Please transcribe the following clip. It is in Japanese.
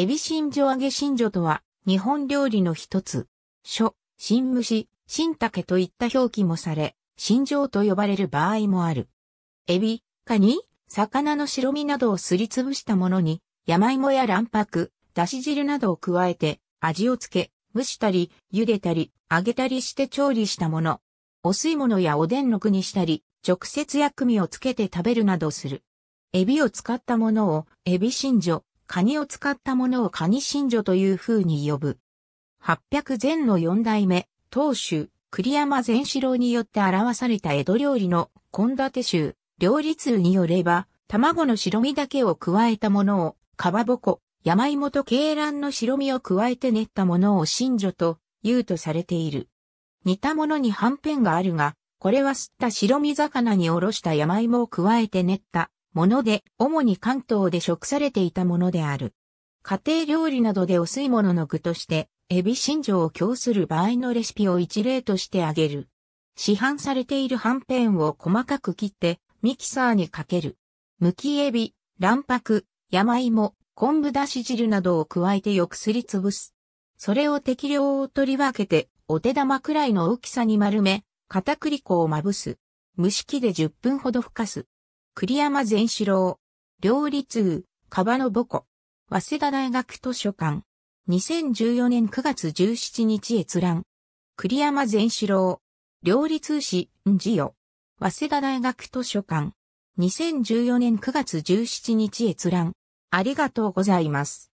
エビ新女揚げ新女とは、日本料理の一つ。書、新虫、新竹といった表記もされ、新女と呼ばれる場合もある。エビ、カニ、魚の白身などをすりつぶしたものに、山芋や卵白、だし汁などを加えて、味をつけ、蒸したり、茹でたり、揚げたりして調理したもの。お吸い物やおでんの具にしたり、直接薬味をつけて食べるなどする。エビを使ったものを、エビ新女、カニを使ったものをカニ真女という風に呼ぶ。800前の4代目、当主、栗山善四郎によって表された江戸料理の献立集、料理通によれば、卵の白身だけを加えたものを、かばぼこ、山芋と鶏卵の白身を加えて練ったものを真女と言うとされている。似たものに半んんがあるが、これは吸った白身魚におろした山芋を加えて練ったもので、主に関東で食されていたものである。家庭料理などでお吸い物の具として、エビ新庄を供する場合のレシピを一例として挙げる。市販されているはんぺんを細かく切って、ミキサーにかける。むきエビ、卵白、山芋、昆布だし汁などを加えてよくすりつぶす。それを適量を取り分けて、お手玉くらいの大きさに丸め、片栗粉をまぶす。蒸し器で10分ほどふかす。栗山善志郎。料理通、カバの母子早稲田大学図書館。2014年9月17日閲覧。栗山善志郎。料理通史、んじよ。早稲田大学図書館。2014年9月17日閲覧。ありがとうございます。